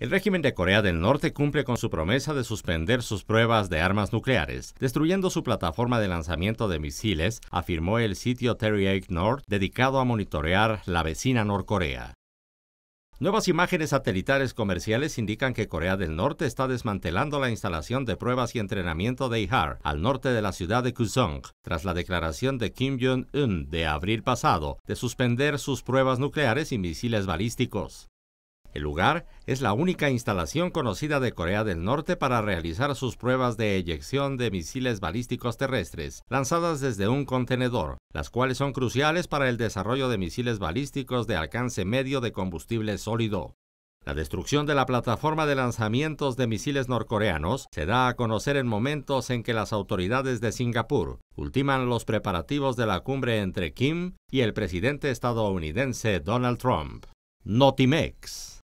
El régimen de Corea del Norte cumple con su promesa de suspender sus pruebas de armas nucleares, destruyendo su plataforma de lanzamiento de misiles, afirmó el sitio Terry North, dedicado a monitorear la vecina Norcorea. Nuevas imágenes satelitales comerciales indican que Corea del Norte está desmantelando la instalación de pruebas y entrenamiento de IHAR al norte de la ciudad de Kusong, tras la declaración de Kim Jong-un de abril pasado de suspender sus pruebas nucleares y misiles balísticos. El lugar es la única instalación conocida de Corea del Norte para realizar sus pruebas de eyección de misiles balísticos terrestres lanzadas desde un contenedor, las cuales son cruciales para el desarrollo de misiles balísticos de alcance medio de combustible sólido. La destrucción de la plataforma de lanzamientos de misiles norcoreanos se da a conocer en momentos en que las autoridades de Singapur ultiman los preparativos de la cumbre entre Kim y el presidente estadounidense Donald Trump. Notimex